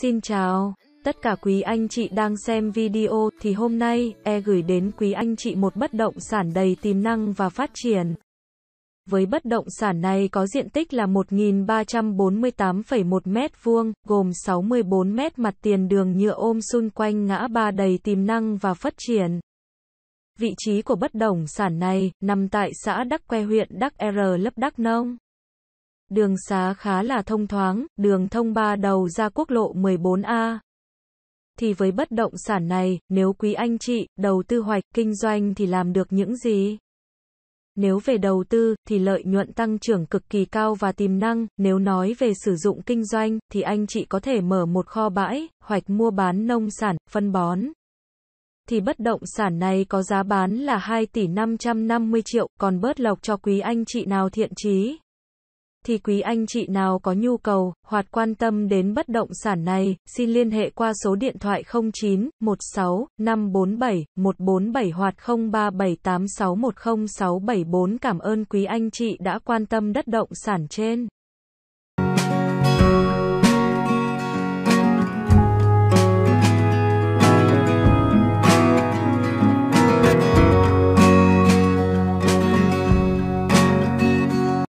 Xin chào, tất cả quý anh chị đang xem video thì hôm nay e gửi đến quý anh chị một bất động sản đầy tiềm năng và phát triển. Với bất động sản này có diện tích là 1.348,1 m2, gồm 64 m mặt tiền đường nhựa ôm xung quanh ngã ba đầy tiềm năng và phát triển. Vị trí của bất động sản này nằm tại xã Đắc Que huyện Đắc e R lấp Đắc Nông đường xá khá là thông thoáng, đường thông ba đầu ra quốc lộ 14A. Thì với bất động sản này, nếu quý anh chị, đầu tư hoạch, kinh doanh thì làm được những gì? Nếu về đầu tư, thì lợi nhuận tăng trưởng cực kỳ cao và tiềm năng, nếu nói về sử dụng kinh doanh, thì anh chị có thể mở một kho bãi, hoạch mua bán nông sản, phân bón. Thì bất động sản này có giá bán là 2 tỷ 550 triệu, còn bớt lộc cho quý anh chị nào thiện chí thì quý anh chị nào có nhu cầu hoặc quan tâm đến bất động sản này, xin liên hệ qua số điện thoại 09 16 547 147 hoặc 0378610674. Cảm ơn quý anh chị đã quan tâm đất động sản trên.